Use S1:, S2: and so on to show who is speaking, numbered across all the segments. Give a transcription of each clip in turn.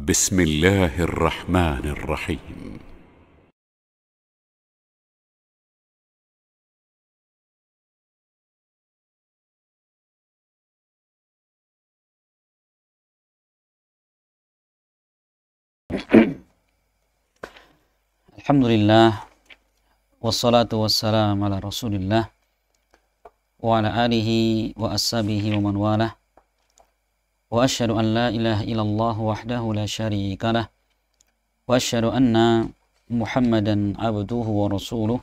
S1: بسم الله الرحمن الرحيم الحمد لله والصلاة والسلام على رسول الله وعلى آله وأصحابه ومن والاه وأشهد أن لا إله إلا الله وحده لا شريك له وأشهد أن محمدا عبده ورسوله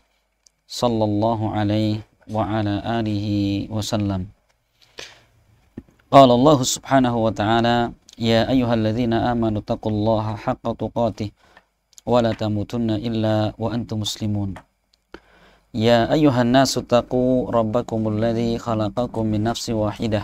S1: صلى الله عليه وعلى آله وسلم قال الله سبحانه وتعالى يا أيها الذين آمنوا اتقوا الله حق تقاته ولا تموتن إلا وأنتم مسلمون يا أيها الناس اتقوا ربكم الذي خلقكم من نفس واحده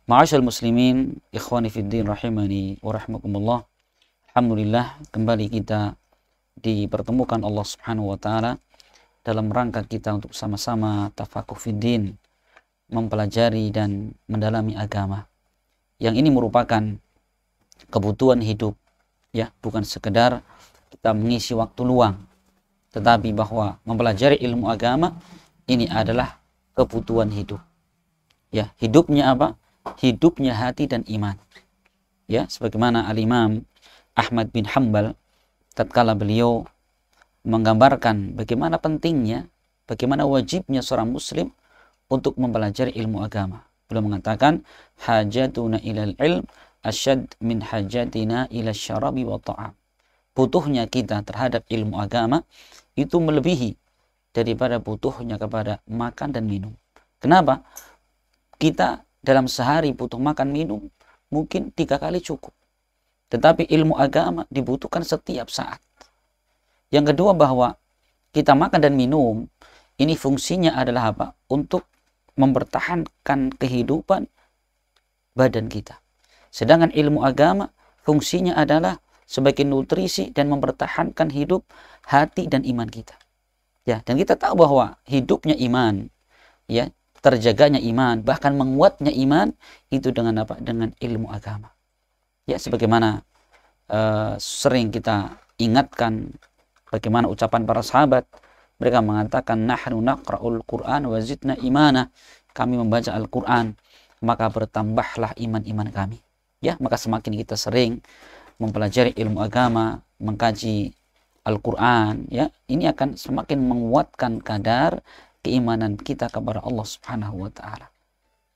S1: Ma'asyal muslimin, ikhwani fiddin rahimani wa rahmakumullah. Alhamdulillah kembali kita dipertemukan Allah Subhanahu wa taala dalam rangka kita untuk sama-sama tafakuh fiddin, mempelajari dan mendalami agama. Yang ini merupakan kebutuhan hidup ya, bukan sekedar kita mengisi waktu luang, tetapi bahwa mempelajari ilmu agama ini adalah kebutuhan hidup. Ya, hidupnya apa? hidupnya hati dan iman. Ya, sebagaimana Al-Imam Ahmad bin Hambal tatkala beliau menggambarkan bagaimana pentingnya, bagaimana wajibnya seorang muslim untuk mempelajari ilmu agama. Beliau mengatakan hajatuna ilal ilm asyad min hajatina ila syarabi wa ta'am. Butuhnya kita terhadap ilmu agama itu melebihi daripada butuhnya kepada makan dan minum. Kenapa? Kita dalam sehari butuh makan minum mungkin tiga kali cukup. Tetapi ilmu agama dibutuhkan setiap saat. Yang kedua bahwa kita makan dan minum ini fungsinya adalah apa? Untuk mempertahankan kehidupan badan kita. Sedangkan ilmu agama fungsinya adalah sebagai nutrisi dan mempertahankan hidup hati dan iman kita. Ya, dan kita tahu bahwa hidupnya iman ya terjaganya iman, bahkan menguatnya iman itu dengan apa? Dengan ilmu agama. Ya, sebagaimana uh, sering kita ingatkan bagaimana ucapan para sahabat, mereka mengatakan nahnu naqra'ul Qur'an wa zidna imana. Kami membaca Al-Qur'an, maka bertambahlah iman-iman kami. Ya, maka semakin kita sering mempelajari ilmu agama, mengkaji Al-Qur'an, ya, ini akan semakin menguatkan kadar keimanan kita kepada Allah Subhanahu wa taala.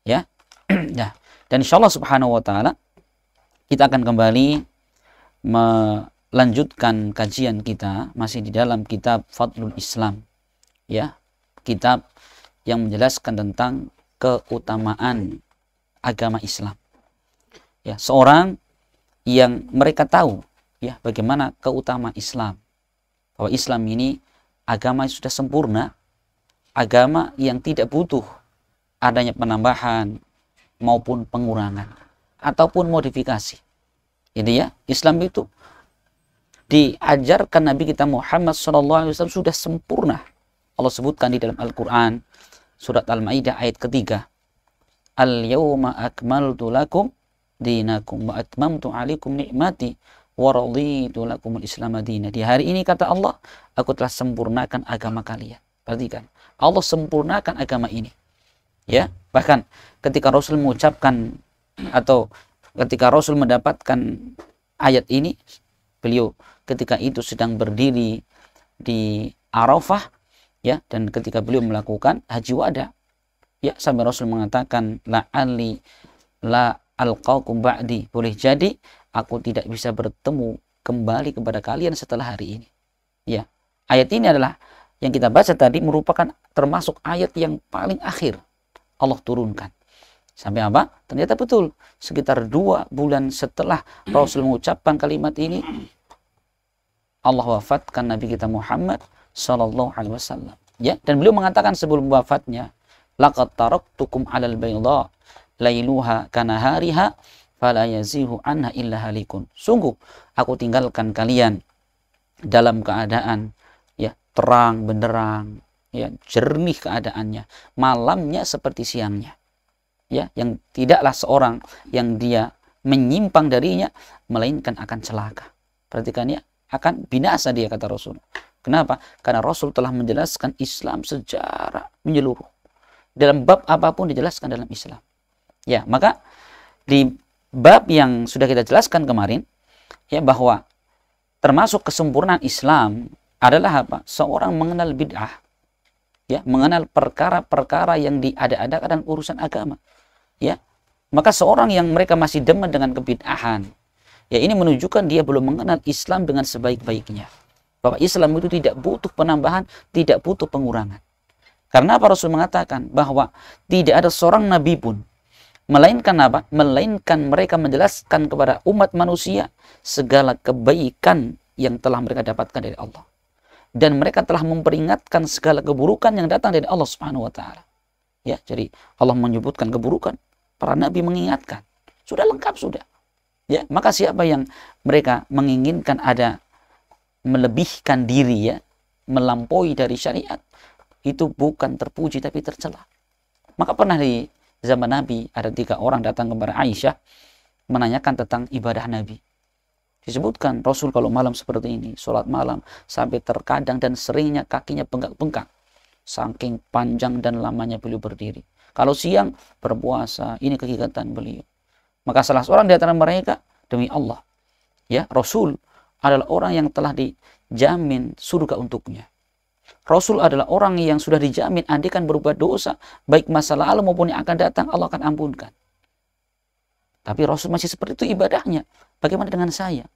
S1: Ya. nah, dan insyaallah Subhanahu wa taala kita akan kembali melanjutkan kajian kita masih di dalam kitab Fadlul Islam. Ya, kitab yang menjelaskan tentang keutamaan agama Islam. Ya, seorang yang mereka tahu ya bagaimana keutamaan Islam. Bahwa Islam ini agama yang sudah sempurna, agama yang tidak butuh adanya penambahan maupun pengurangan ataupun modifikasi. Ini ya, Islam itu diajarkan Nabi kita Muhammad SAW sudah sempurna. Allah sebutkan di dalam Al-Quran, surat Al-Ma'idah ayat ketiga. Al-yawma akmaltu lakum dinakum wa atmamtu alikum ni'mati wa raditu lakum al-islam Di hari ini kata Allah, aku telah sempurnakan agama kalian. Perhatikan. Allah sempurnakan agama ini. Ya, bahkan ketika Rasul mengucapkan atau ketika Rasul mendapatkan ayat ini, beliau ketika itu sedang berdiri di Arafah ya dan ketika beliau melakukan haji wada ya sampai Rasul mengatakan la ali la alqaukum ba'di boleh jadi aku tidak bisa bertemu kembali kepada kalian setelah hari ini ya ayat ini adalah yang kita baca tadi merupakan termasuk ayat yang paling akhir Allah turunkan. Sampai apa? Ternyata betul. Sekitar dua bulan setelah Rasul mengucapkan kalimat ini, Allah wafatkan Nabi kita Muhammad Sallallahu Alaihi Wasallam. Ya, dan beliau mengatakan sebelum wafatnya, Laqad taraktukum alal bayda lailuha kanahariha fala yazihu anha illa halikun. Sungguh, aku tinggalkan kalian dalam keadaan terang benderang ya jernih keadaannya malamnya seperti siangnya ya yang tidaklah seorang yang dia menyimpang darinya melainkan akan celaka perhatikan ya akan binasa dia kata Rasul kenapa karena Rasul telah menjelaskan Islam secara menyeluruh dalam bab apapun dijelaskan dalam Islam ya maka di bab yang sudah kita jelaskan kemarin ya bahwa termasuk kesempurnaan Islam adalah apa? Seorang mengenal bid'ah, ya, mengenal perkara-perkara yang diada-adakan dan urusan agama, ya. Maka seorang yang mereka masih demen dengan kebid'ahan, ya ini menunjukkan dia belum mengenal Islam dengan sebaik-baiknya. Bahwa Islam itu tidak butuh penambahan, tidak butuh pengurangan. Karena apa Rasul mengatakan bahwa tidak ada seorang nabi pun melainkan apa? Melainkan mereka menjelaskan kepada umat manusia segala kebaikan yang telah mereka dapatkan dari Allah dan mereka telah memperingatkan segala keburukan yang datang dari Allah Subhanahu wa taala. Ya, jadi Allah menyebutkan keburukan, para nabi mengingatkan. Sudah lengkap sudah. Ya, maka siapa yang mereka menginginkan ada melebihkan diri ya, melampaui dari syariat, itu bukan terpuji tapi tercela. Maka pernah di zaman Nabi ada tiga orang datang kepada Aisyah menanyakan tentang ibadah Nabi. Disebutkan Rasul kalau malam seperti ini, sholat malam, sampai terkadang dan seringnya kakinya bengkak-bengkak. Saking panjang dan lamanya beliau berdiri. Kalau siang, berpuasa. Ini kegiatan beliau. Maka salah seorang di antara mereka, demi Allah, ya Rasul adalah orang yang telah dijamin surga untuknya. Rasul adalah orang yang sudah dijamin andikan berbuat dosa, baik masa lalu maupun yang akan datang, Allah akan ampunkan. Tapi Rasul masih seperti itu ibadahnya. Bagaimana dengan saya?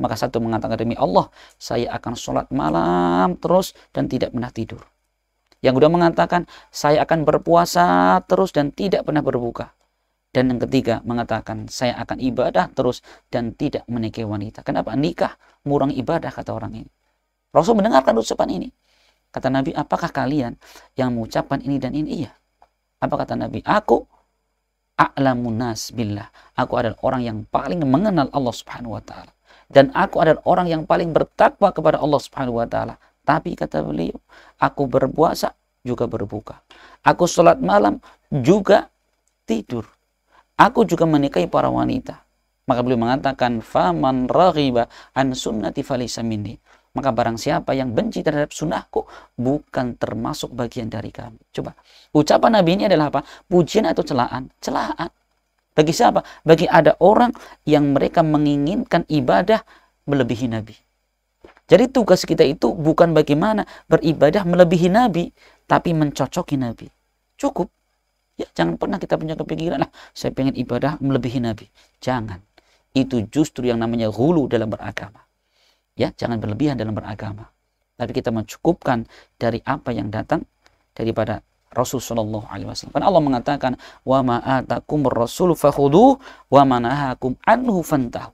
S1: Maka satu mengatakan demi Allah, saya akan sholat malam terus dan tidak pernah tidur. Yang kedua mengatakan, saya akan berpuasa terus dan tidak pernah berbuka. Dan yang ketiga mengatakan, saya akan ibadah terus dan tidak menikahi wanita. Kenapa? Nikah, murang ibadah kata orang ini. Rasul mendengarkan ucapan ini. Kata Nabi, apakah kalian yang mengucapkan ini dan ini? Iya. Apa kata Nabi? Aku a'lamun nas billah. Aku adalah orang yang paling mengenal Allah Subhanahu wa taala dan aku adalah orang yang paling bertakwa kepada Allah Subhanahu wa taala. Tapi kata beliau, aku berpuasa juga berbuka. Aku sholat malam juga tidur. Aku juga menikahi para wanita. Maka beliau mengatakan, "Faman raghiba an sunnati falisa minni." Maka barang siapa yang benci terhadap sunnahku bukan termasuk bagian dari kami. Coba, ucapan Nabi ini adalah apa? Pujian atau celaan? Celaan. Bagi siapa? Bagi ada orang yang mereka menginginkan ibadah melebihi Nabi. Jadi tugas kita itu bukan bagaimana beribadah melebihi Nabi, tapi mencocoki Nabi. Cukup. Ya, jangan pernah kita punya kepikiran, lah saya pengen ibadah melebihi Nabi. Jangan. Itu justru yang namanya hulu dalam beragama. Ya, jangan berlebihan dalam beragama. Tapi kita mencukupkan dari apa yang datang daripada Rasul Shallallahu Alaihi Wasallam. Karena Allah mengatakan, wa ma'atakum rasul fakhudu wa manahakum anhu fantahu.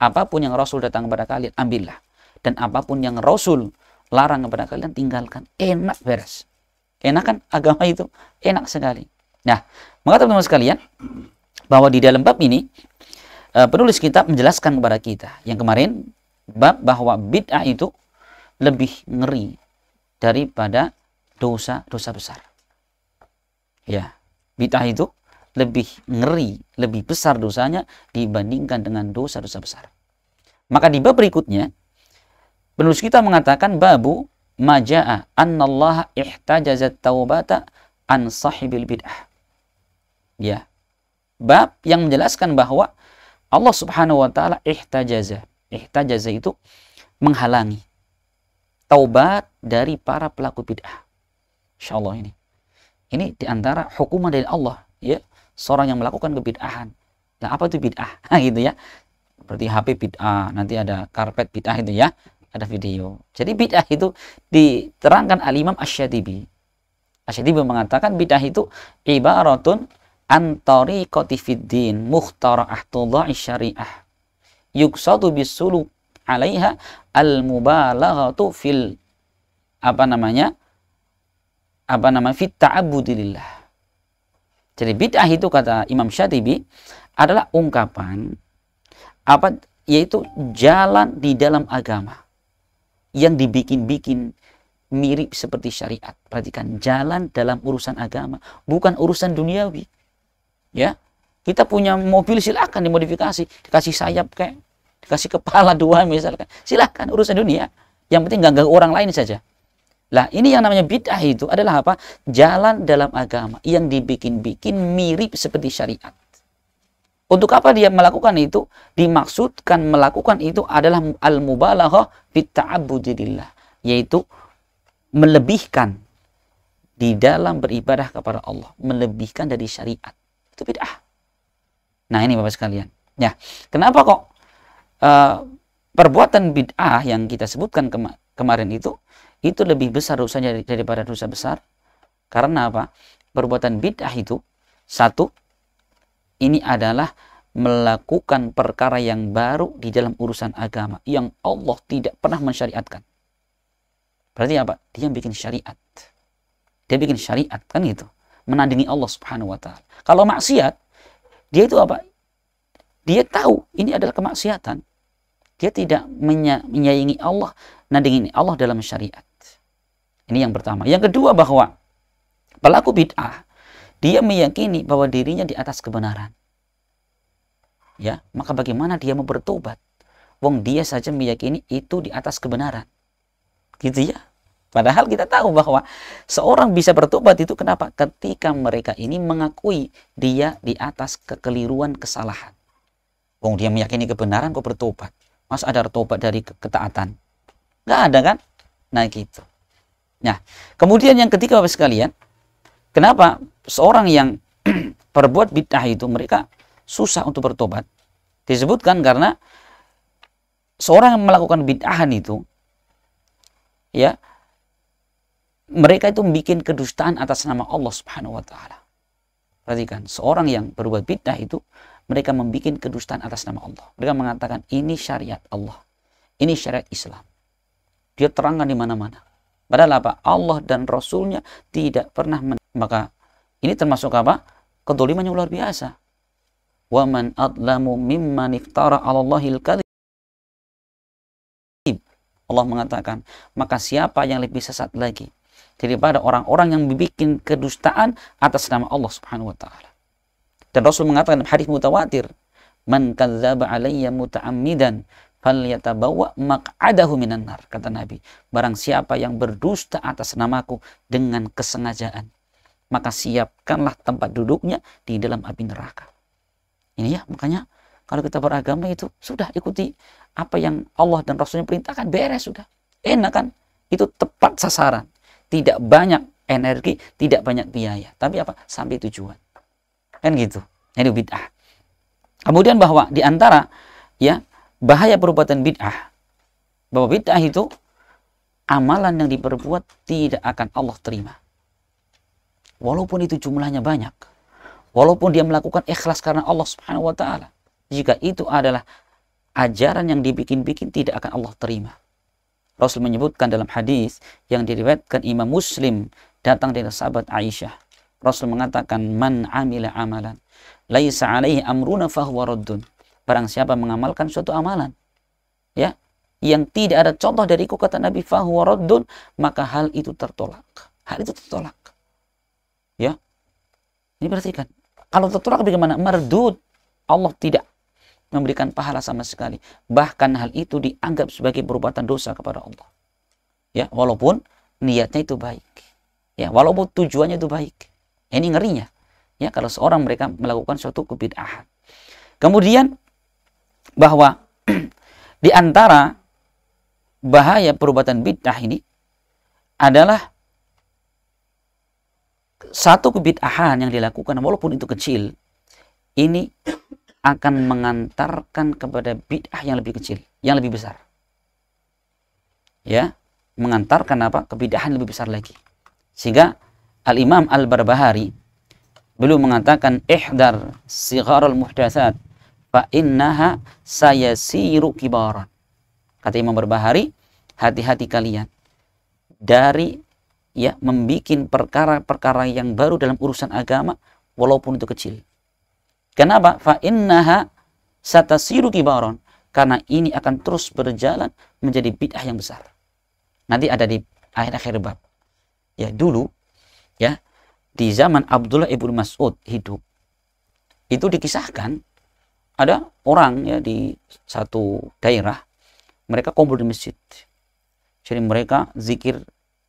S1: Apapun yang Rasul datang kepada kalian, ambillah. Dan apapun yang Rasul larang kepada kalian, tinggalkan. Enak beres. Enak kan agama itu? Enak sekali. Nah, maka teman-teman sekalian, bahwa di dalam bab ini, eh, penulis kitab menjelaskan kepada kita. Yang kemarin bab bahwa bid'ah itu lebih ngeri daripada dosa-dosa besar. Ya, bid'ah itu lebih ngeri, lebih besar dosanya dibandingkan dengan dosa-dosa besar. Maka di bab berikutnya, penulis kita mengatakan babu maja'a annallaha ihtajazat taubata an sahibil bid'ah. Ya. Bab yang menjelaskan bahwa Allah Subhanahu wa taala ihtajaza ihtajaza itu menghalangi taubat dari para pelaku bid'ah. Insyaallah ini. Ini diantara hukuman dari Allah ya seorang yang melakukan kebid'ahan. Nah apa itu bid'ah? Ah, gitu ya. seperti HP bid'ah, nanti ada karpet bid'ah itu ya, ada video. Jadi bid'ah itu diterangkan Al-Imam Asy-Syatibi. Asy-Syatibi mengatakan bid'ah itu ibaratun antari qatifiddin mukhtara'ahtullah syariah yuksatu bisuluk alaiha al mubalaghatu fil apa namanya? apa nama fit ta'abbudillah. Jadi bid'ah itu kata Imam Syatibi adalah ungkapan apa yaitu jalan di dalam agama yang dibikin-bikin mirip seperti syariat. Perhatikan jalan dalam urusan agama, bukan urusan duniawi. Ya. Kita punya mobil silakan dimodifikasi, dikasih sayap kayak dikasih kepala dua misalkan. Silahkan urusan dunia. Yang penting nggak ganggu orang lain saja. Lah ini yang namanya bid'ah itu adalah apa? Jalan dalam agama yang dibikin-bikin mirip seperti syariat. Untuk apa dia melakukan itu? Dimaksudkan melakukan itu adalah al-mubalaghah bitta'abbudillah, yaitu melebihkan di dalam beribadah kepada Allah, melebihkan dari syariat. Itu bid'ah. Nah, ini Bapak sekalian. Ya, kenapa kok Eh, perbuatan bid'ah yang kita sebutkan kema kemarin itu itu lebih besar dosanya daripada dosa besar karena apa perbuatan bid'ah itu satu ini adalah melakukan perkara yang baru di dalam urusan agama yang Allah tidak pernah mensyariatkan berarti apa dia yang bikin syariat dia bikin syariat kan gitu menandingi Allah subhanahu wa taala kalau maksiat dia itu apa dia tahu ini adalah kemaksiatan. Dia tidak menyayangi Allah, nah, ini. Allah dalam syariat. Ini yang pertama. Yang kedua bahwa pelaku bid'ah, dia meyakini bahwa dirinya di atas kebenaran. Ya, maka bagaimana dia mau bertobat? Wong dia saja meyakini itu di atas kebenaran. Gitu ya. Padahal kita tahu bahwa seorang bisa bertobat itu kenapa? Ketika mereka ini mengakui dia di atas kekeliruan kesalahan. Wong dia meyakini kebenaran kok bertobat. Mas ada bertobat dari ketaatan? Gak ada kan? Nah gitu. Nah, kemudian yang ketiga Bapak sekalian, kenapa seorang yang perbuat bid'ah itu mereka susah untuk bertobat? Disebutkan karena seorang yang melakukan bid'ahan itu ya mereka itu membuat kedustaan atas nama Allah Subhanahu wa taala. Perhatikan, seorang yang berbuat bid'ah itu mereka membuat kedustaan atas nama Allah. Mereka mengatakan ini syariat Allah. Ini syariat Islam. Dia terangkan di mana-mana. Padahal apa? Allah dan Rasulnya tidak pernah men maka ini termasuk apa? Kedoliman yang luar biasa. مِمَّا adlamu عَلَى اللَّهِ alallahil Allah mengatakan, maka siapa yang lebih sesat lagi daripada orang-orang yang membuat kedustaan atas nama Allah Subhanahu wa taala. Dan Rasul mengatakan hadis mutawatir, "Man kadzdzaba alayya muta'ammidan falyatabawwa maq'adahu minan nar." Kata Nabi, barang siapa yang berdusta atas namaku dengan kesengajaan, maka siapkanlah tempat duduknya di dalam api neraka. Ini ya, makanya kalau kita beragama itu sudah ikuti apa yang Allah dan Rasulnya perintahkan beres sudah enak kan itu tepat sasaran tidak banyak energi tidak banyak biaya tapi apa sampai tujuan Kan gitu. Ini bid'ah. Kemudian bahwa diantara ya bahaya perbuatan bid'ah bahwa bid'ah itu amalan yang diperbuat tidak akan Allah terima. Walaupun itu jumlahnya banyak. Walaupun dia melakukan ikhlas karena Allah Subhanahu wa taala. Jika itu adalah ajaran yang dibikin-bikin tidak akan Allah terima. Rasul menyebutkan dalam hadis yang diriwayatkan Imam Muslim datang dari sahabat Aisyah Rasul mengatakan man amila amalan laisa alaihi amruna fahuwa raddun. Barang siapa mengamalkan suatu amalan ya yang tidak ada contoh dariku kata Nabi fahuwa raddun, maka hal itu tertolak. Hal itu tertolak. Ya. Ini berarti kan Kalau tertolak bagaimana? Merdud. Allah tidak memberikan pahala sama sekali. Bahkan hal itu dianggap sebagai perbuatan dosa kepada Allah. Ya, walaupun niatnya itu baik. Ya, walaupun tujuannya itu baik. Ini ngerinya. Ya, kalau seorang mereka melakukan suatu kebid'ahan. Kemudian bahwa di antara bahaya perubatan bid'ah ini adalah satu kebid'ahan yang dilakukan walaupun itu kecil ini akan mengantarkan kepada bid'ah yang lebih kecil, yang lebih besar. Ya, mengantarkan apa? kebid'ahan lebih besar lagi. Sehingga Al-Imam Al-Barbahari belum mengatakan ihdar sigharul muhdatsat fa innaha sayasiru kibaran. Kata Imam Barbahari, hati-hati kalian dari ya membikin perkara-perkara yang baru dalam urusan agama walaupun itu kecil. Kenapa? Fa innaha satasiru kibaron. Karena ini akan terus berjalan menjadi bid'ah yang besar. Nanti ada di akhir-akhir bab. Ya dulu ya di zaman Abdullah ibnu Mas'ud hidup itu dikisahkan ada orang ya di satu daerah mereka kumpul di masjid jadi mereka zikir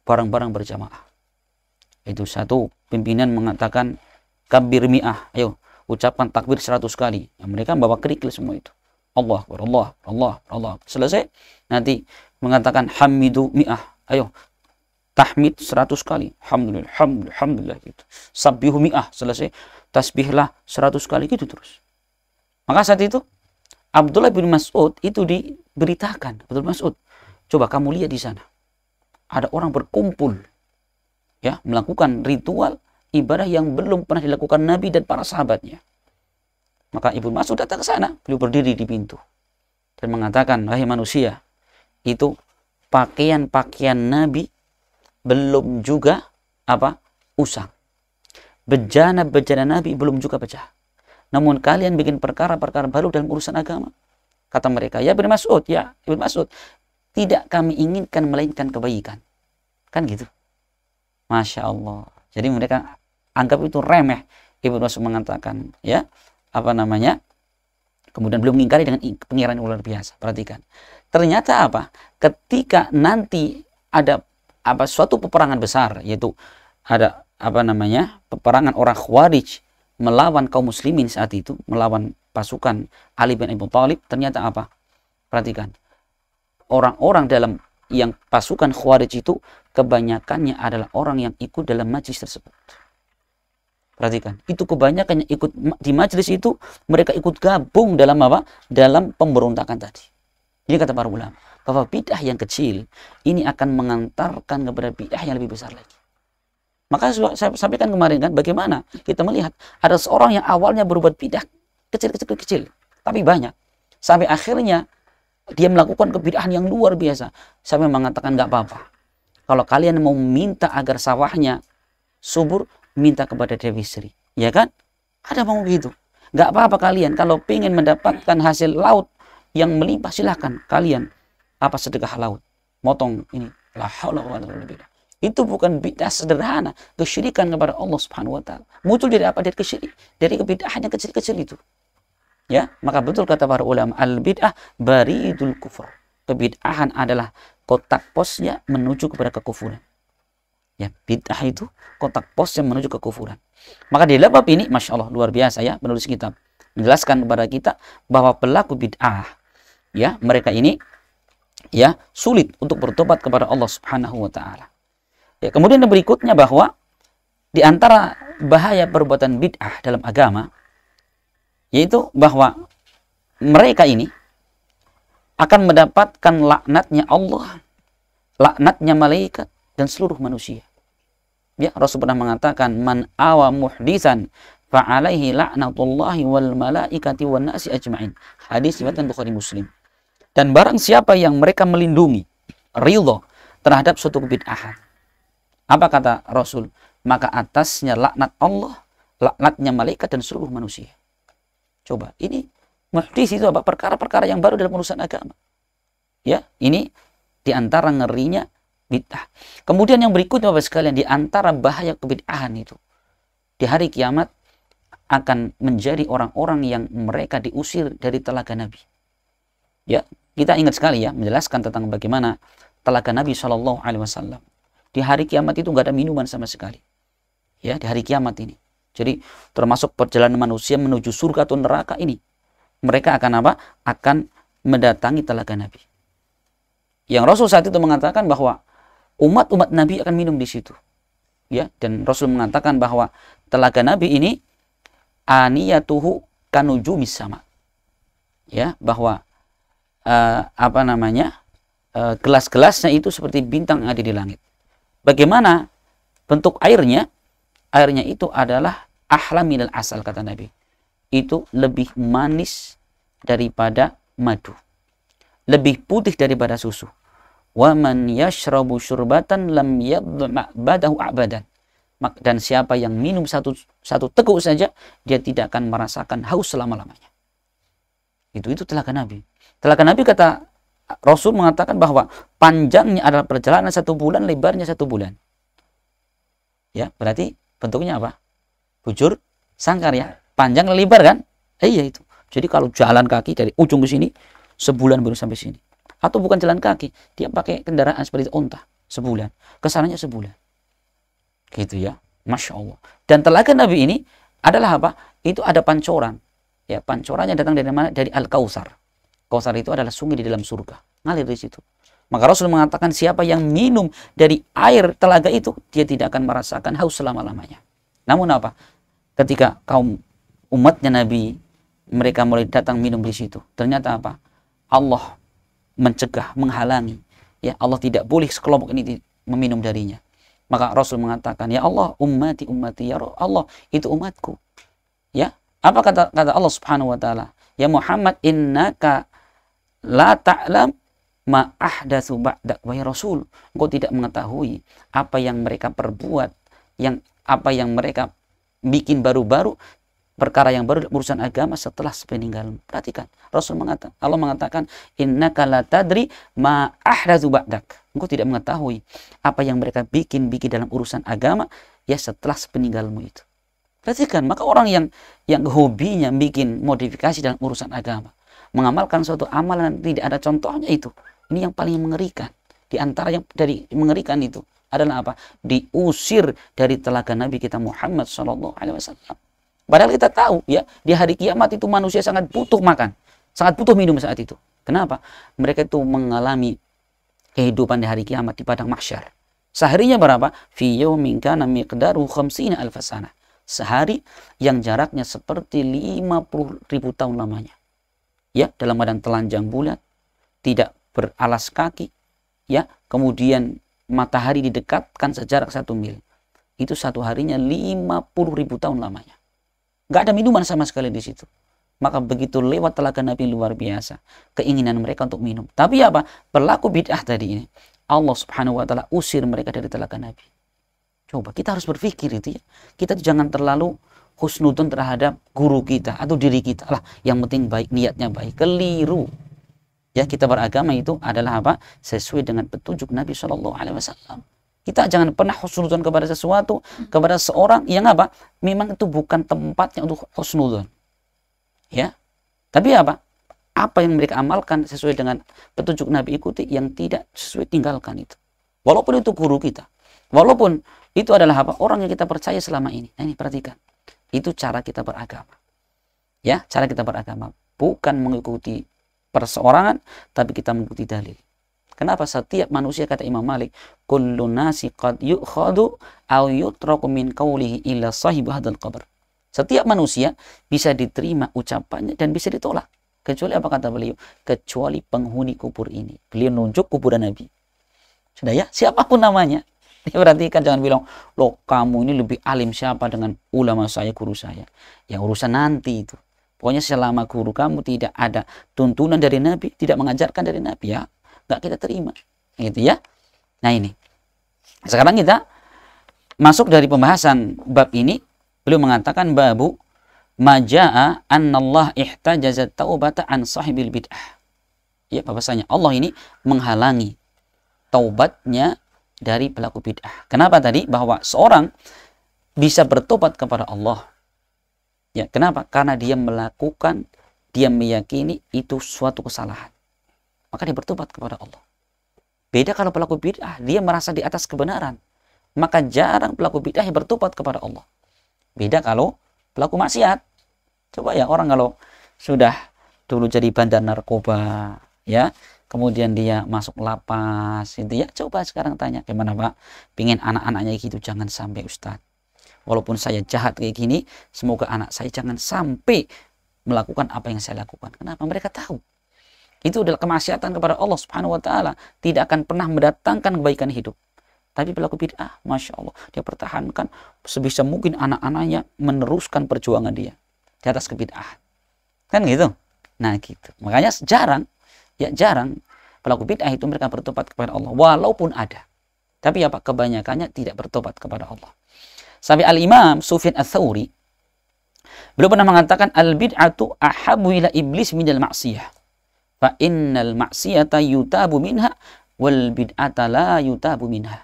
S1: barang-barang berjamaah itu satu pimpinan mengatakan kabir mi'ah ayo ucapkan takbir seratus kali ya, mereka bawa kerikil semua itu Allah Allah Allah Allah selesai nanti mengatakan hamidu mi'ah ayo tahmid 100 kali. Alhamdulillah, alhamdulillah, alhamdulillah gitu. Sabbihu mi'ah selesai. Tasbihlah 100 kali gitu terus. Maka saat itu Abdullah bin Mas'ud itu diberitakan, Abdullah bin Mas'ud, coba kamu lihat di sana. Ada orang berkumpul ya, melakukan ritual ibadah yang belum pernah dilakukan Nabi dan para sahabatnya. Maka ibu Mas'ud datang ke sana, beliau berdiri di pintu dan mengatakan, "Wahai manusia, itu pakaian-pakaian Nabi belum juga apa? usang. Bejana-bejana Nabi belum juga pecah. Namun kalian bikin perkara-perkara baru dalam urusan agama. Kata mereka, ya Ibn Mas'ud, ya Ibn Mas'ud. Tidak kami inginkan melainkan kebaikan. Kan gitu. Masya Allah. Jadi mereka anggap itu remeh. Ibu Mas'ud mengatakan, ya, apa namanya? Kemudian belum mengingkari dengan pengirahan ular biasa. Perhatikan. Ternyata apa? Ketika nanti ada apa suatu peperangan besar yaitu ada apa namanya peperangan orang Khawarij melawan kaum muslimin saat itu melawan pasukan Ali bin Abi Thalib ternyata apa perhatikan orang-orang dalam yang pasukan Khawarij itu kebanyakannya adalah orang yang ikut dalam majlis tersebut perhatikan itu kebanyakan ikut di majlis itu mereka ikut gabung dalam apa dalam pemberontakan tadi ini kata para ulama bahwa bid'ah yang kecil ini akan mengantarkan kepada bid'ah yang lebih besar lagi. Maka saya sampaikan kemarin kan bagaimana kita melihat ada seorang yang awalnya berbuat bid'ah kecil-kecil-kecil tapi banyak sampai akhirnya dia melakukan kebidahan yang luar biasa sampai mengatakan nggak apa-apa. Kalau kalian mau minta agar sawahnya subur, minta kepada Dewi Sri, ya kan? Ada mau begitu. Nggak apa-apa kalian kalau pengen mendapatkan hasil laut yang melimpah silahkan kalian apa sedekah laut, motong ini. Itu bukan bid'ah sederhana, kesyirikan kepada Allah Subhanahu wa taala. Muncul dari apa? Dari kesyirik, dari kebid'ahan yang kecil-kecil itu. Ya, maka betul kata para ulama, al-bid'ah baridul kufur. Kebid'ahan adalah kotak posnya menuju kepada kekufuran. Ya, bid'ah itu kotak pos yang menuju kekufuran. Maka di bab ini, Masya Allah, luar biasa ya, penulis kitab menjelaskan kepada kita bahwa pelaku bid'ah, ya, mereka ini ya sulit untuk bertobat kepada Allah Subhanahu wa taala. Ya, kemudian yang berikutnya bahwa di antara bahaya perbuatan bid'ah dalam agama yaitu bahwa mereka ini akan mendapatkan laknatnya Allah, laknatnya malaikat dan seluruh manusia. Ya, Rasul pernah mengatakan man awa muhdisan fa'alaihi laknatullahi wal malaikati wan nasi ajma'in. Hadis riwayat Bukhari Muslim. Dan barang siapa yang mereka melindungi, ridho terhadap suatu kebid'ahan. Apa kata Rasul? Maka atasnya laknat Allah, laknatnya malaikat dan seluruh manusia. Coba, ini muhdis itu apa? Perkara-perkara yang baru dalam urusan agama. Ya, ini diantara ngerinya bid'ah. Kemudian yang berikutnya Bapak sekalian, diantara bahaya kebid'ahan itu. Di hari kiamat akan menjadi orang-orang yang mereka diusir dari telaga Nabi. Ya, kita ingat sekali ya menjelaskan tentang bagaimana telaga Nabi Shallallahu Alaihi Wasallam di hari kiamat itu nggak ada minuman sama sekali. Ya di hari kiamat ini. Jadi termasuk perjalanan manusia menuju surga atau neraka ini. Mereka akan apa? Akan mendatangi telaga Nabi. Yang Rasul saat itu mengatakan bahwa umat-umat Nabi akan minum di situ. Ya, dan Rasul mengatakan bahwa telaga Nabi ini aniyatuhu kanuju sama. Ya, bahwa uh, apa namanya uh, gelas-gelasnya itu seperti bintang yang ada di langit. Bagaimana bentuk airnya? Airnya itu adalah ahlamil asal kata Nabi. Itu lebih manis daripada madu. Lebih putih daripada susu. Wa man yashrabu syurbatan lam yadma badahu abadan. Dan siapa yang minum satu satu teguk saja, dia tidak akan merasakan haus selama-lamanya. Itu itu telaga Nabi Telaga Nabi kata Rasul mengatakan bahwa panjangnya adalah perjalanan satu bulan, lebarnya satu bulan. Ya, berarti bentuknya apa? Bujur sangkar ya. Panjang lebar kan? Eh, iya itu. Jadi kalau jalan kaki dari ujung ke sini, sebulan baru sampai sini. Atau bukan jalan kaki, dia pakai kendaraan seperti unta, sebulan. Kesananya sebulan. Gitu ya. Masya Allah. Dan telaga Nabi ini adalah apa? Itu ada pancoran. Ya, pancorannya datang dari mana? Dari Al-Kausar. Kausar itu adalah sungai di dalam surga. Ngalir di situ. Maka Rasul mengatakan siapa yang minum dari air telaga itu, dia tidak akan merasakan haus selama-lamanya. Namun apa? Ketika kaum umatnya Nabi, mereka mulai datang minum di situ. Ternyata apa? Allah mencegah, menghalangi. Ya Allah tidak boleh sekelompok ini meminum darinya. Maka Rasul mengatakan, ya Allah, ummati ummati ya Allah, itu umatku. Ya, apa kata kata Allah Subhanahu wa taala? Ya Muhammad innaka la ta'lam ma ahdatsu ba'dak wahai Rasul. Engkau tidak mengetahui apa yang mereka perbuat, yang apa yang mereka bikin baru-baru perkara yang baru urusan agama setelah peninggalan. Perhatikan, Rasul mengatakan, Allah mengatakan, "Innaka la tadri ma ahdatsu ba'dak." Engkau tidak mengetahui apa yang mereka bikin-bikin dalam urusan agama ya setelah sepeninggalmu itu. Perhatikan, maka orang yang yang hobinya bikin modifikasi dalam urusan agama, mengamalkan suatu amalan yang tidak ada contohnya itu. Ini yang paling mengerikan. Di antara yang dari mengerikan itu adalah apa? Diusir dari telaga Nabi kita Muhammad Shallallahu Alaihi Wasallam. Padahal kita tahu ya di hari kiamat itu manusia sangat butuh makan, sangat butuh minum saat itu. Kenapa? Mereka itu mengalami kehidupan di hari kiamat di padang mahsyar. Seharinya berapa? fiyo mingka kana alfasana. Sehari yang jaraknya seperti 50 ribu tahun lamanya ya dalam keadaan telanjang bulat, tidak beralas kaki, ya kemudian matahari didekatkan sejarak satu mil. Itu satu harinya lima puluh ribu tahun lamanya. Nggak ada minuman sama sekali di situ. Maka begitu lewat telaga Nabi luar biasa. Keinginan mereka untuk minum. Tapi apa? Berlaku bid'ah tadi ini. Allah subhanahu wa ta'ala usir mereka dari telaga Nabi. Coba kita harus berpikir itu ya. Kita jangan terlalu husnudun terhadap guru kita atau diri kita lah yang penting baik niatnya baik keliru ya kita beragama itu adalah apa sesuai dengan petunjuk Nabi Shallallahu Alaihi Wasallam kita jangan pernah husnudun kepada sesuatu kepada seorang yang apa memang itu bukan tempatnya untuk husnudun ya tapi apa apa yang mereka amalkan sesuai dengan petunjuk Nabi ikuti yang tidak sesuai tinggalkan itu walaupun itu guru kita walaupun itu adalah apa orang yang kita percaya selama ini nah ini perhatikan itu cara kita beragama. Ya, cara kita beragama bukan mengikuti perseorangan, tapi kita mengikuti dalil. Kenapa setiap manusia kata Imam Malik, kullu nasi qad yu'khadu aw yutraku min qawlihi illa sahibu hadal qabr. Setiap manusia bisa diterima ucapannya dan bisa ditolak. Kecuali apa kata beliau? Kecuali penghuni kubur ini. Beliau nunjuk kuburan Nabi. Sudah ya, siapapun namanya. Ya, kan jangan bilang, loh kamu ini lebih alim siapa dengan ulama saya, guru saya. Ya urusan nanti itu. Pokoknya selama guru kamu tidak ada tuntunan dari Nabi, tidak mengajarkan dari Nabi ya, nggak kita terima. Gitu ya. Nah ini. Sekarang kita masuk dari pembahasan bab ini, beliau mengatakan babu maja'a annallah ihtajaza taubata an sahibil bid'ah. Ya, bahasanya Allah ini menghalangi taubatnya dari pelaku bid'ah. Kenapa tadi? Bahwa seorang bisa bertobat kepada Allah. Ya, kenapa? Karena dia melakukan, dia meyakini itu suatu kesalahan. Maka dia bertobat kepada Allah. Beda kalau pelaku bid'ah, dia merasa di atas kebenaran. Maka jarang pelaku bid'ah yang bertobat kepada Allah. Beda kalau pelaku maksiat. Coba ya orang kalau sudah dulu jadi bandar narkoba, ya kemudian dia masuk lapas itu ya coba sekarang tanya gimana pak pingin anak-anaknya gitu jangan sampai Ustadz walaupun saya jahat kayak gini semoga anak saya jangan sampai melakukan apa yang saya lakukan kenapa mereka tahu itu adalah kemaksiatan kepada Allah Subhanahu wa taala tidak akan pernah mendatangkan kebaikan hidup tapi pelaku bid'ah Masya Allah dia pertahankan sebisa mungkin anak-anaknya meneruskan perjuangan dia di atas kebid'ah kan gitu nah gitu makanya jarang ya jarang pelaku bid'ah itu mereka bertobat kepada Allah walaupun ada. Tapi apa kebanyakannya tidak bertobat kepada Allah. Sampai Al-Imam Sufyan al Thawri beliau pernah mengatakan al bid'atu ahabu ila iblis minal maksiyah, Fa innal ma'siyata yutabu minha wal bid'ata la yutabu minha.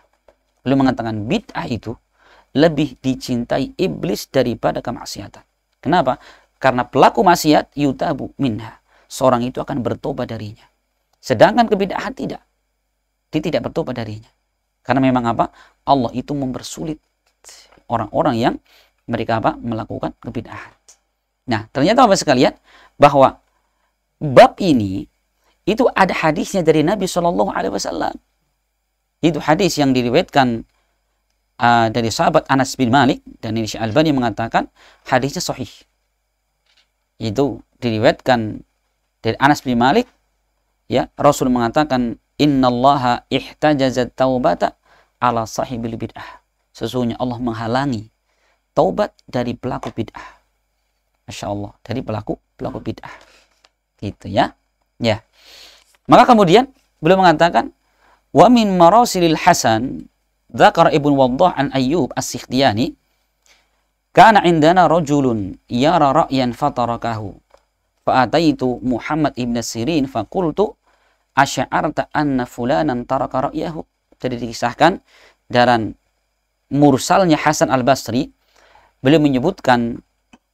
S1: Beliau mengatakan bid'ah itu lebih dicintai iblis daripada kemaksiatan. Kenapa? Karena pelaku maksiat yutabu minha. Seorang itu akan bertobat darinya. Sedangkan kebid'ahan tidak. Dia tidak bertobat darinya. Karena memang apa? Allah itu mempersulit orang-orang yang mereka apa? melakukan kebid'ahan. Nah, ternyata apa sekalian bahwa bab ini itu ada hadisnya dari Nabi Shallallahu alaihi wasallam. Itu hadis yang diriwayatkan uh, dari sahabat Anas bin Malik dan Indonesia yang mengatakan hadisnya sahih. Itu diriwayatkan dari Anas bin Malik ya Rasul mengatakan innallaha ihtajazat taubata ala sahibil bid'ah sesungguhnya Allah menghalangi taubat dari pelaku bid'ah Masya Allah dari pelaku pelaku bid'ah gitu ya ya maka kemudian beliau mengatakan wa min marasilil hasan dzakar ibn Waddah an Ayyub as-Sikhtiyani kana indana rajulun yara ra'yan fatarakahu fa'ataitu Muhammad ibn Sirin fakultu asy'arta anna fulanan taraka ra'yahu. Jadi dikisahkan dalam mursalnya Hasan Al-Basri, beliau menyebutkan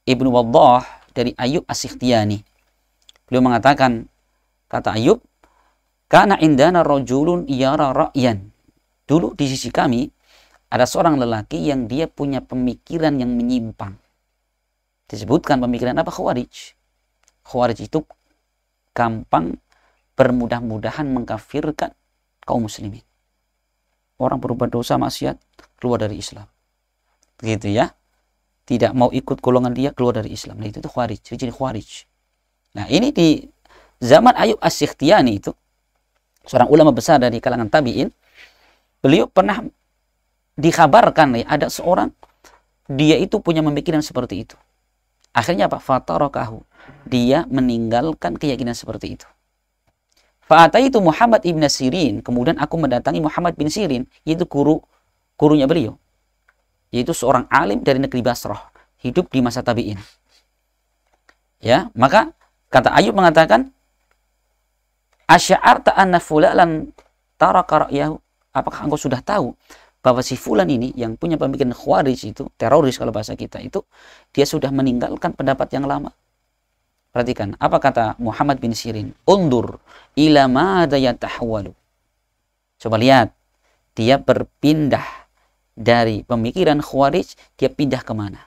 S1: Ibnu Waddah dari Ayub As-Sikhtiyani. Beliau mengatakan, kata Ayub, karena indana rojulun yara ra'yan. Dulu di sisi kami, ada seorang lelaki yang dia punya pemikiran yang menyimpang. Disebutkan pemikiran apa? Khawarij. Khawarij itu gampang bermudah-mudahan mengkafirkan kaum muslimin. Orang berubah dosa maksiat keluar dari Islam. Begitu ya. Tidak mau ikut golongan dia keluar dari Islam. Nah itu tuh khawarij, jadi khwarij. Nah ini di zaman Ayub As-Sikhtiyani itu seorang ulama besar dari kalangan tabi'in beliau pernah dikhabarkan nih ada seorang dia itu punya pemikiran seperti itu akhirnya apa fatarokahu dia meninggalkan keyakinan seperti itu itu Muhammad ibn Sirin. Kemudian aku mendatangi Muhammad bin Sirin. Yaitu guru gurunya beliau. Yaitu seorang alim dari negeri Basrah. Hidup di masa tabi'in. Ya, maka kata Ayub mengatakan Asya'arta anna fulalan taraka ra'yahu. Apakah engkau sudah tahu bahwa si fulan ini yang punya pemikiran khawarij itu, teroris kalau bahasa kita itu, dia sudah meninggalkan pendapat yang lama. Perhatikan, apa kata Muhammad bin Sirin? Undur ila yang yatahwalu. Coba lihat, dia berpindah dari pemikiran Khawarij, dia pindah kemana?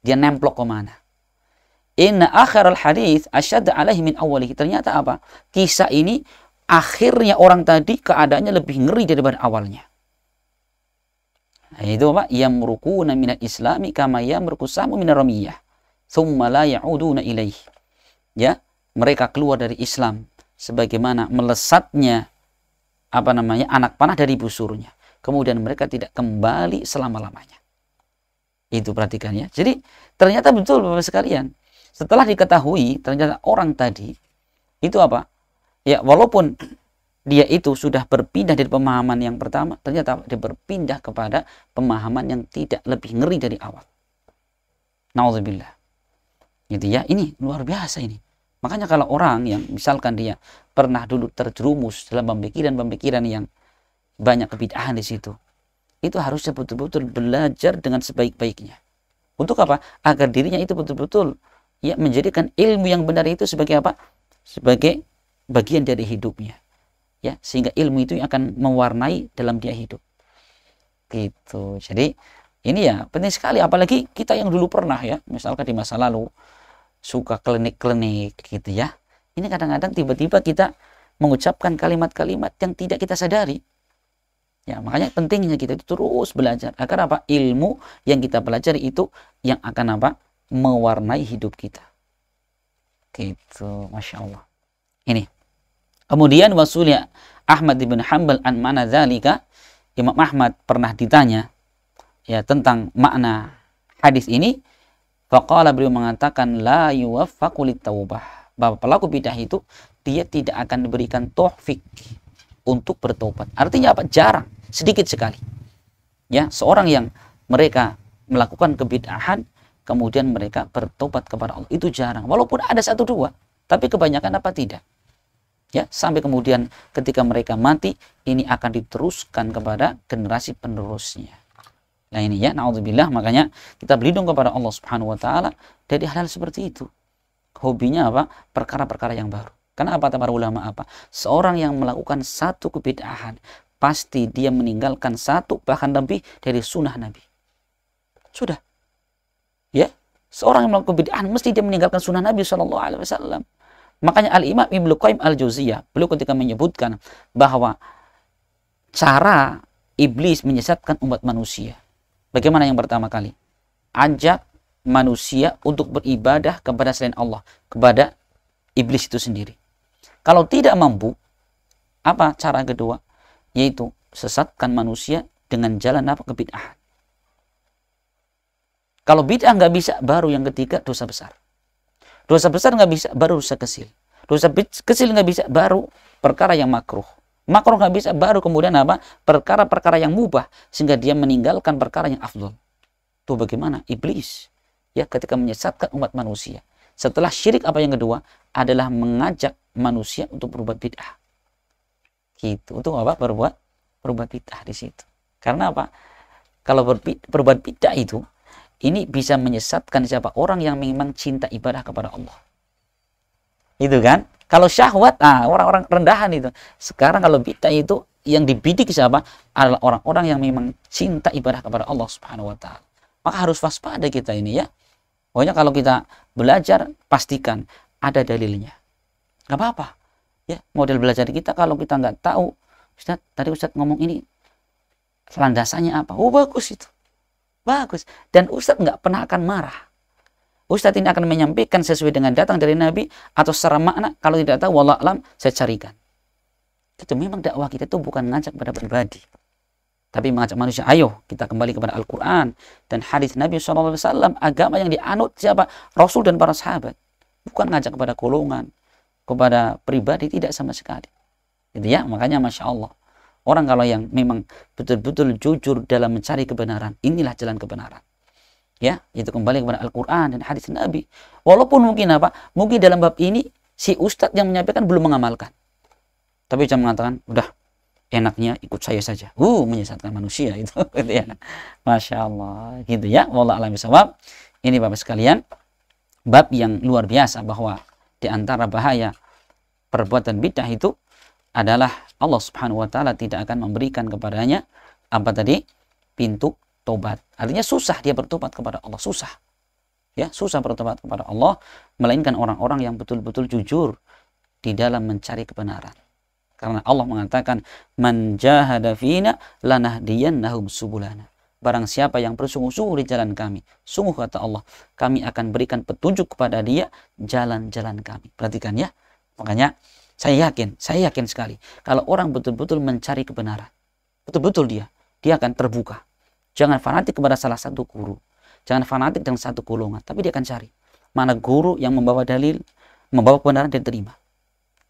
S1: Dia nemplok kemana? Inna akhir al hadis asyad alaihi min awalihi. Ternyata apa? Kisah ini akhirnya orang tadi keadaannya lebih ngeri daripada awalnya. Nah, itu apa? Yamrukuna minat islami kama merkusamu merukusamu minat ramiyah thumma la ya'uduna ilaih. Ya, mereka keluar dari Islam sebagaimana melesatnya apa namanya anak panah dari busurnya. Kemudian mereka tidak kembali selama-lamanya. Itu perhatikan ya. Jadi ternyata betul Bapak sekalian, setelah diketahui ternyata orang tadi itu apa? Ya, walaupun dia itu sudah berpindah dari pemahaman yang pertama, ternyata dia berpindah kepada pemahaman yang tidak lebih ngeri dari awal. Nauzubillah gitu ya ini luar biasa ini makanya kalau orang yang misalkan dia pernah dulu terjerumus dalam pemikiran-pemikiran yang banyak kebidahan di situ itu harusnya betul-betul belajar dengan sebaik-baiknya untuk apa agar dirinya itu betul-betul ya menjadikan ilmu yang benar itu sebagai apa sebagai bagian dari hidupnya ya sehingga ilmu itu yang akan mewarnai dalam dia hidup gitu jadi ini ya penting sekali apalagi kita yang dulu pernah ya misalkan di masa lalu suka klinik-klinik gitu ya. Ini kadang-kadang tiba-tiba kita mengucapkan kalimat-kalimat yang tidak kita sadari. Ya, makanya pentingnya kita itu terus belajar agar apa? Ilmu yang kita pelajari itu yang akan apa? mewarnai hidup kita. Gitu, Masya Allah. Ini. Kemudian wasulnya Ahmad bin Hanbal an mana zalika? Imam Ahmad pernah ditanya ya tentang makna hadis ini Faqala beliau mengatakan la yuwaffaqu taubah. bapak pelaku bidah itu dia tidak akan diberikan taufik untuk bertobat. Artinya apa? Jarang, sedikit sekali. Ya, seorang yang mereka melakukan kebid'ahan kemudian mereka bertobat kepada Allah. Itu jarang. Walaupun ada satu dua, tapi kebanyakan apa tidak? Ya, sampai kemudian ketika mereka mati ini akan diteruskan kepada generasi penerusnya nah ini ya, Naudzubillah, makanya kita berlindung kepada Allah Subhanahu wa taala dari hal-hal seperti itu. Hobinya apa? Perkara-perkara yang baru. Karena apa kata para ulama apa? Seorang yang melakukan satu kebid'ahan, pasti dia meninggalkan satu bahkan lebih dari sunnah Nabi. Sudah. Ya, seorang yang melakukan kebid'ahan mesti dia meninggalkan sunnah Nabi Shallallahu Makanya Al Imam Ibnu Qayyim Al Jauziyah beliau ketika menyebutkan bahwa cara iblis menyesatkan umat manusia Bagaimana yang pertama kali? Ajak manusia untuk beribadah kepada selain Allah, kepada iblis itu sendiri. Kalau tidak mampu, apa cara kedua? Yaitu sesatkan manusia dengan jalan apa kebid'ahan. Kalau bid'ah nggak bisa, baru yang ketiga dosa besar. Dosa besar nggak bisa, baru dosa kecil. Dosa kecil nggak bisa, baru perkara yang makruh makruh nggak bisa baru kemudian apa perkara-perkara yang mubah sehingga dia meninggalkan perkara yang afdol tuh bagaimana iblis ya ketika menyesatkan umat manusia setelah syirik apa yang kedua adalah mengajak manusia untuk berbuat bid'ah gitu untuk apa berbuat berubah bid'ah di situ karena apa kalau berbuat bid'ah itu ini bisa menyesatkan siapa orang yang memang cinta ibadah kepada Allah itu kan kalau syahwat, ah orang-orang rendahan itu. Sekarang kalau bid'ah itu yang dibidik siapa? Adalah orang-orang yang memang cinta ibadah kepada Allah Subhanahu wa taala. Maka harus waspada kita ini ya. Pokoknya kalau kita belajar pastikan ada dalilnya. Gak apa-apa. Ya, model belajar kita kalau kita nggak tahu, Ustaz, tadi Ustaz ngomong ini landasannya apa? Oh, bagus itu. Bagus. Dan Ustaz nggak pernah akan marah Ustadz ini akan menyampaikan sesuai dengan datang dari Nabi atau secara makna kalau tidak tahu wallah alam saya carikan itu memang dakwah kita itu bukan ngajak pada pribadi tapi mengajak manusia ayo kita kembali kepada Al-Quran dan hadis Nabi SAW agama yang dianut siapa Rasul dan para sahabat bukan ngajak kepada golongan kepada pribadi tidak sama sekali gitu ya makanya masya Allah orang kalau yang memang betul-betul jujur dalam mencari kebenaran inilah jalan kebenaran ya itu kembali kepada Al-Qur'an dan hadis Nabi walaupun mungkin apa mungkin dalam bab ini si ustadz yang menyampaikan belum mengamalkan tapi bisa mengatakan udah enaknya ikut saya saja uh menyesatkan manusia itu gitu ya masya Allah gitu ya wallah alam sebab ini bapak sekalian bab yang luar biasa bahwa di antara bahaya perbuatan bidah itu adalah Allah Subhanahu wa taala tidak akan memberikan kepadanya apa tadi pintu bertobat. Artinya susah dia bertobat kepada Allah, susah. Ya, susah bertobat kepada Allah melainkan orang-orang yang betul-betul jujur di dalam mencari kebenaran. Karena Allah mengatakan man jahada fina lanahdiyannahum subulana. Barang siapa yang bersungguh-sungguh di jalan kami, sungguh kata Allah, kami akan berikan petunjuk kepada dia jalan-jalan kami. Perhatikan ya. Makanya saya yakin, saya yakin sekali kalau orang betul-betul mencari kebenaran, betul-betul dia, dia akan terbuka Jangan fanatik kepada salah satu guru. Jangan fanatik dengan satu golongan. Tapi dia akan cari mana guru yang membawa dalil, membawa kebenaran dan terima.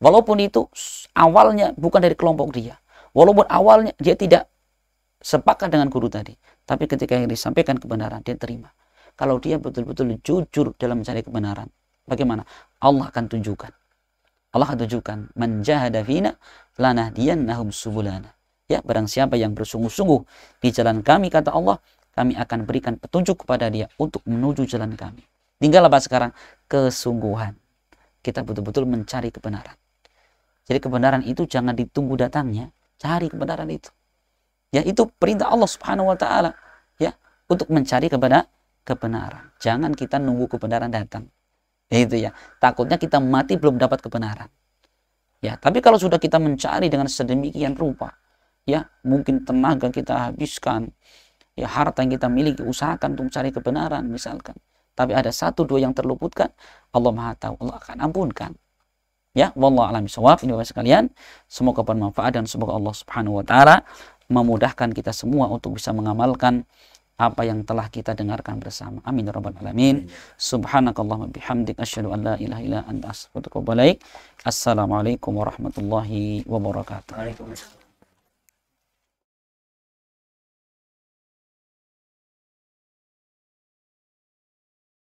S1: Walaupun itu awalnya bukan dari kelompok dia. Walaupun awalnya dia tidak sepakat dengan guru tadi. Tapi ketika yang disampaikan kebenaran, dia terima. Kalau dia betul-betul jujur dalam mencari kebenaran, bagaimana? Allah akan tunjukkan. Allah akan tunjukkan. Man jahadafina lanah diyan nahum subulana. Ya, barang siapa yang bersungguh-sungguh di jalan kami, kata Allah, kami akan berikan petunjuk kepada dia untuk menuju jalan kami. Tinggal apa sekarang? Kesungguhan. Kita betul-betul mencari kebenaran. Jadi kebenaran itu jangan ditunggu datangnya, cari kebenaran itu. Ya, itu perintah Allah Subhanahu wa taala, ya, untuk mencari kepada kebenaran. Jangan kita nunggu kebenaran datang. Itu ya. Takutnya kita mati belum dapat kebenaran. Ya, tapi kalau sudah kita mencari dengan sedemikian rupa, ya mungkin tenaga kita habiskan ya harta yang kita miliki usahakan untuk mencari kebenaran misalkan tapi ada satu dua yang terluputkan Allah Maha tahu Allah akan ampunkan ya wallah alam sawab ini sekalian semoga bermanfaat dan semoga Allah Subhanahu wa taala memudahkan kita semua untuk bisa mengamalkan apa yang telah kita dengarkan bersama. Amin ya rabbal alamin. Subhanakallahumma bihamdik asyhadu an la ilaha illa anta astaghfiruka wa atubu Assalamualaikum warahmatullahi wabarakatuh. Waalaikumsalam.